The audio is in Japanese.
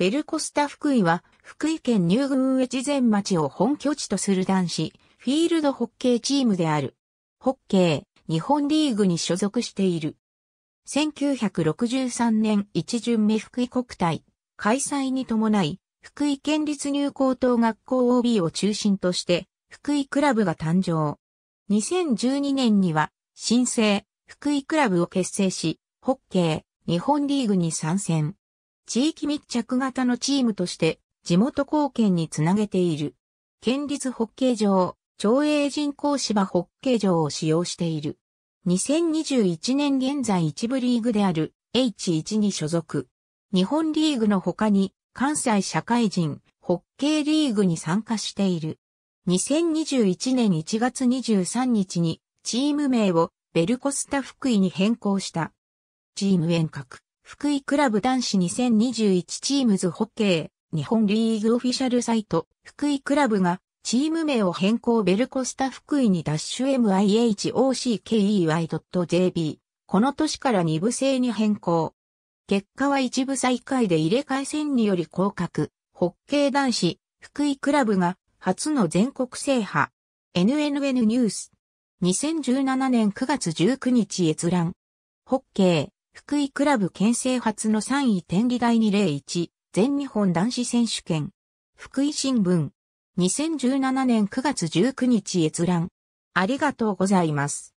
ベルコスタ福井は、福井県入宮越前町を本拠地とする男子、フィールドホッケーチームである。ホッケー、日本リーグに所属している。1963年一巡目福井国体、開催に伴い、福井県立入高等学校 OB を中心として、福井クラブが誕生。2012年には、新生、福井クラブを結成し、ホッケー、日本リーグに参戦。地域密着型のチームとして地元貢献につなげている。県立ホッケー場、町営人工芝ホッケー場を使用している。2021年現在一部リーグである H1 に所属。日本リーグの他に関西社会人ホッケーリーグに参加している。2021年1月23日にチーム名をベルコスタ福井に変更した。チーム遠隔。福井クラブ男子2021チームズホッケー、日本リーグオフィシャルサイト、福井クラブが、チーム名を変更ベルコスタ福井にダッシュ m i h o c k e y j b この年から2部制に変更。結果は1部再開で入れ替え戦により降格。ホッケー男子、福井クラブが、初の全国制覇。NNN ニュース。2017年9月19日閲覧。ホッケー。福井クラブ県政初の3位天理第201全日本男子選手権。福井新聞。2017年9月19日閲覧。ありがとうございます。